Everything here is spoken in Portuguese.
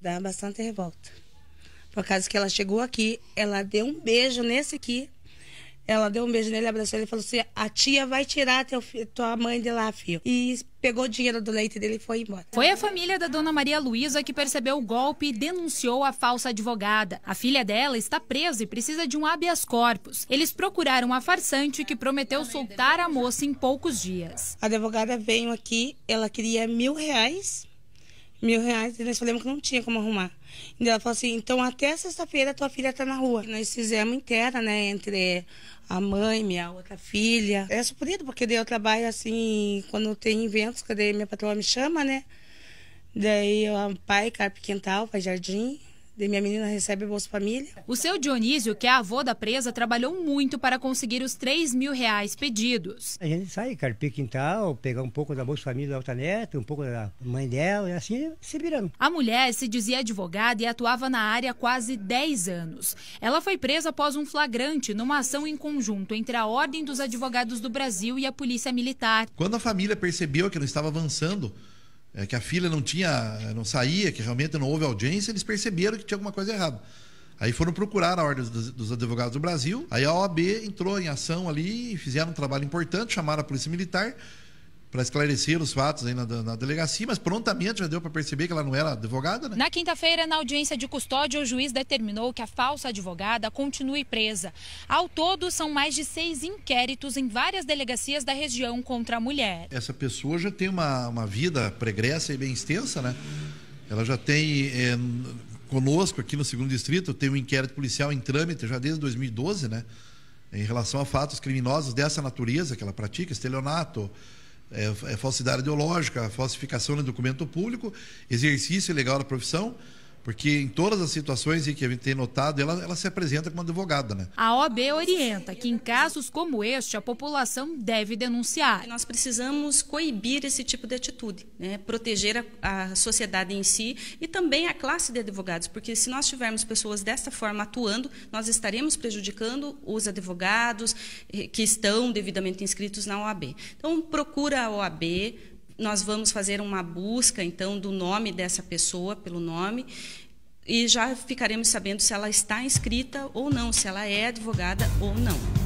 dá bastante revolta. Por causa que ela chegou aqui, ela deu um beijo nesse aqui. Ela deu um beijo nele, abraçou ele e falou assim: a tia vai tirar teu, tua mãe de lá, filho. E pegou o dinheiro do leite dele e foi embora. Foi a família da dona Maria Luísa que percebeu o golpe e denunciou a falsa advogada. A filha dela está presa e precisa de um habeas corpus. Eles procuraram a farsante que prometeu soltar a moça em poucos dias. A advogada veio aqui, ela queria mil reais mil reais e nós falamos que não tinha como arrumar. E então, ela falou assim, então até sexta-feira tua filha tá na rua. Nós fizemos interna né, entre a mãe, minha outra filha. É suprido, porque daí eu trabalho assim, quando tem eventos, que daí minha patroa me chama, né? Daí o pai carpe quintal, faz jardim de minha menina recebe Bolsa Família. O seu Dionísio, que é avô da presa, trabalhou muito para conseguir os 3 mil reais pedidos. A gente sai, carpir quintal, pegar um pouco da Bolsa Família da Alta Neta, um pouco da mãe dela, e assim se virando. A mulher se dizia advogada e atuava na área há quase 10 anos. Ela foi presa após um flagrante numa ação em conjunto entre a Ordem dos Advogados do Brasil e a Polícia Militar. Quando a família percebeu que não estava avançando, é, que a filha não tinha, não saía, que realmente não houve audiência, eles perceberam que tinha alguma coisa errada. Aí foram procurar a Ordem dos, dos, Advogados do Brasil. Aí a OAB entrou em ação ali, fizeram um trabalho importante, chamaram a Polícia Militar para esclarecer os fatos aí na, na, delegacia, mas prontamente já deu para perceber que ela não era advogada, né? Na quinta-feira, na audiência de custódia, o juiz determinou que a falsa advogada continue presa. Ao todo, são mais de seis inquéritos em várias delegacias da região contra a mulher. Essa pessoa já tem uma, uma vida pregressa e bem extensa, né? Ela já tem. É, conosco aqui no segundo distrito, tem um inquérito policial em trâmite já desde 2012, né? Em relação a fatos criminosos dessa natureza que ela pratica, estelionato, é, é falsidade ideológica, falsificação de documento público, exercício ilegal da profissão, porque em todas as situações que a gente tem notado, ela, ela se apresenta como advogada, né? A OAB orienta que em casos como este, a população deve denunciar. Nós precisamos coibir esse tipo de atitude, né? proteger a, a sociedade em si e também a classe de advogados, porque se nós tivermos pessoas desta forma atuando, nós estaremos prejudicando os advogados eh, que estão devidamente inscritos na OAB. Então, procura a OAB, nós vamos fazer uma busca, então, do nome dessa pessoa, pelo nome, e já ficaremos sabendo se ela está inscrita ou não, se ela é advogada ou não.